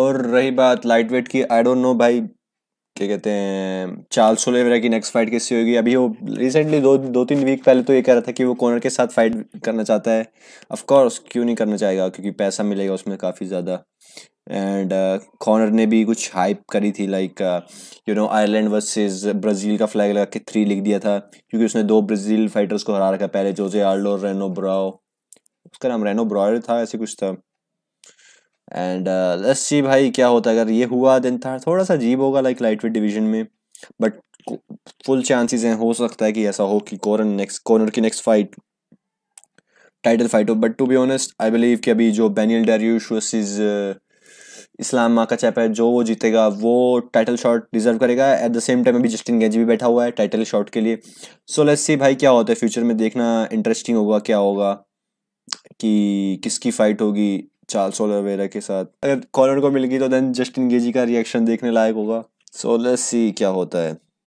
और रही बात लाइट वेट की आई डोंट नो भाई क्या कहते हैं चार्ल सोलेवरा की नेक्स्ट फाइट कैसी होगी अभी वो रिसेंटली दो दो तीन वीक पहले तो ये कह रहा था कि वो कॉर्नर के साथ फाइट करना चाहता है ऑफ कोर्स क्यों नहीं करना चाहेगा क्योंकि पैसा मिलेगा उसमें काफ़ी ज़्यादा एंड कॉर्नर uh, ने भी कुछ हाइप करी थी like you know Ireland versus Brazil का फ्लैग लगा के थ्री लिख दिया था क्योंकि उसने दो ब्राज़ील फाइटर्स को हरा रखा पहले जोजे आर्लो रेनो ब्राओ उसका नाम रेनो ब्रॉयर था ऐसे कुछ था एंड लेट्स सी भाई क्या होता है अगर ये हुआ देन था थोड़ा सा अजीब होगा लाइक लाइट वेट डिवीजन में बट फुल चांसेस हैं हो सकता है कि ऐसा हो कि कॉर्नर नेक्स्ट कॉर्नर की नेक्स्ट फाइट टाइटल फाइट हो but to be honest I believe कि अभी जो बैनियल डेरियूश वर्सेस इस्लाम माँ का चैप है जो वो जीतेगा वो टाइटल शॉट डिजर्व करेगा एट द सेम टाइम अभी जस्टिन गेंज भी बैठा हुआ है टाइटल शॉट के लिए सो लेट्स सी भाई क्या होता है फ्यूचर में देखना इंटरेस्टिंग होगा क्या होगा कि किसकी फ़ाइट होगी चार्ल्स ओलावेरा के साथ अगर कॉर्नर को मिल गई तो देन जस्टिन गेजी का रिएक्शन देखने लायक होगा सो लेट्स सी क्या होता है